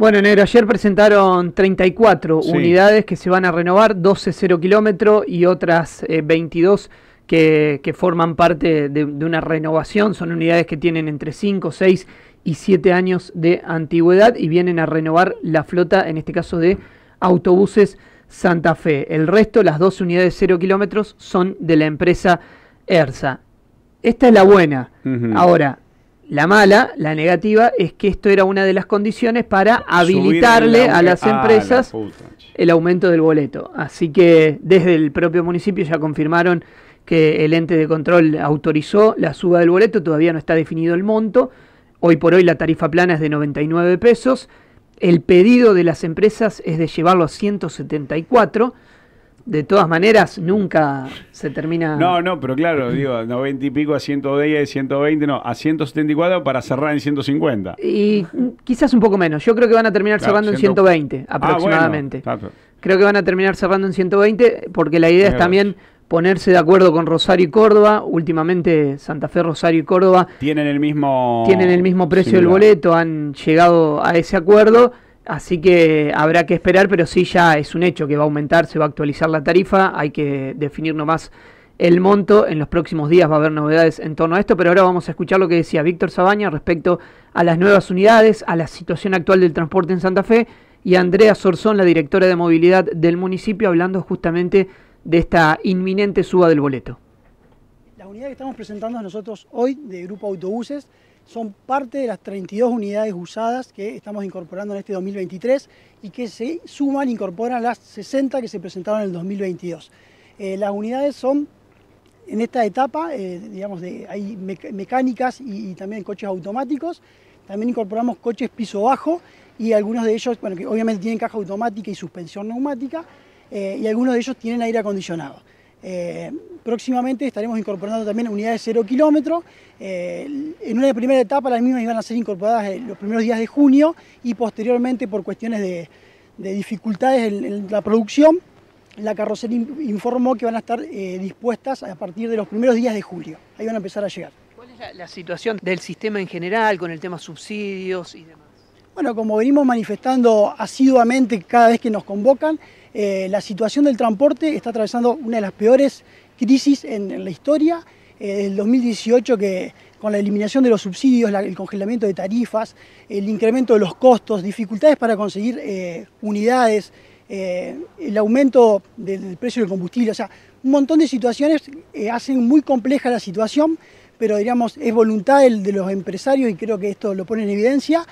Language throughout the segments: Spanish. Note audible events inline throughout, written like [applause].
Bueno, Negro, ayer presentaron 34 unidades que se van a renovar, 12 cero kilómetros y otras 22 eh, que, forman parte de, una renovación. Son unidades que tienen entre 5, 6 y 7 años de antigüedad y vienen a renovar la flota, en este caso de autobuses Santa Fe. El resto, las 12 unidades cero kilómetros, son de la empresa ERSA. Esta es la buena. Ahora, la mala, la negativa, es que esto era una de las condiciones para habilitarle a las ah, empresas el aumento del boleto. Así que desde el propio municipio ya confirmaron que el ente de control autorizó la suba del boleto, todavía no está definido el monto. Hoy por hoy la tarifa plana es de 99 pesos. El pedido de las empresas es de llevarlo a 174 de todas maneras, nunca se termina. No, no, pero claro, [clears throat] digo, 90 y pico a 110, 120, no, a 174 para cerrar en 150. Y quizás un poco menos. Yo creo que van a terminar cerrando en 120 ah, aproximadamente. creo que van a terminar cerrando en 120 porque la idea es también ponerse de acuerdo con Rosario y Córdoba. Últimamente Santa Fe, Rosario y Córdoba tienen el mismo tienen el mismo precio del boleto, han llegado a ese acuerdo. Así que habrá que esperar, pero sí ya es un hecho que va a aumentar, se va a actualizar la tarifa, hay que definir nomás el monto. En los próximos días va a haber novedades en torno a esto, pero ahora vamos a escuchar lo que decía Víctor Sabaña respecto a las nuevas unidades, a la situación actual del transporte en Santa Fe y a Andrea Sorzón, la directora de movilidad del municipio, hablando justamente de esta inminente suba del boleto. La unidad que estamos presentando nosotros hoy de Grupo Autobuses son parte de las 32 unidades usadas que estamos incorporando en este 2023 y que se suman, incorporan las 60 que se presentaron en el 2022. Eh, las unidades son, en esta etapa, eh, digamos, de, hay mecánicas y, también coches automáticos. También incorporamos coches piso bajo y algunos de ellos, bueno, que obviamente tienen caja automática y suspensión neumática, eh, y algunos de ellos tienen aire acondicionado. Próximamente estaremos incorporando también unidades de cero kilómetro. Eh, en una primera etapa las mismas iban a ser incorporadas en eh, los primeros días de junio y posteriormente por cuestiones de, dificultades en, la producción, la carrocería informó que van a estar eh, dispuestas a partir de los primeros días de julio. Ahí van a empezar a llegar. ¿Cuál es la, situación del sistema en general con el tema subsidios y demás? Bueno, como venimos manifestando asiduamente cada vez que nos convocan, la situación del transporte está atravesando una de las peores crisis en, la historia, eh, el 2018 que con la eliminación de los subsidios, el congelamiento de tarifas, el incremento de los costos, dificultades para conseguir eh, unidades, eh, el aumento del, precio del combustible, o sea, un montón de situaciones eh, hacen muy compleja la situación, pero diríamos es voluntad de, los empresarios y creo que esto lo pone en evidencia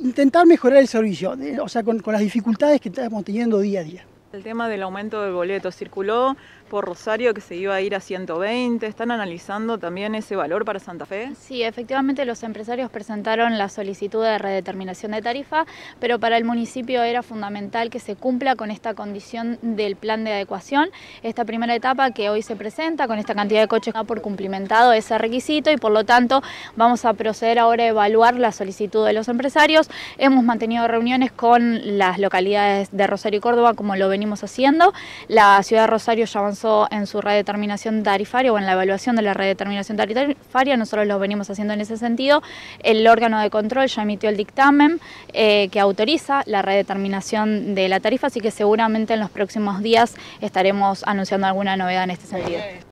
intentar mejorar el servicio, o sea, con, las dificultades que estamos teniendo día a día. El tema del aumento del boleto circuló por Rosario que se iba a ir a 120. ¿Están analizando también ese valor para Santa Fe? Sí, efectivamente los empresarios presentaron la solicitud de redeterminación de tarifa, pero para el municipio era fundamental que se cumpla con esta condición del plan de adecuación. Esta primera etapa que hoy se presenta con esta cantidad de coches ha por cumplimentado ese requisito y por lo tanto vamos a proceder ahora a evaluar la solicitud de los empresarios. Hemos mantenido reuniones con las localidades de Rosario y Córdoba como lo ven, venimos haciendo. La ciudad de Rosario ya avanzó en su redeterminación tarifaria o en la evaluación de la redeterminación tarifaria, nosotros lo venimos haciendo en ese sentido. El órgano de control ya emitió el dictamen eh, que autoriza la redeterminación de la tarifa, así que seguramente en los próximos días estaremos anunciando alguna novedad en este sentido.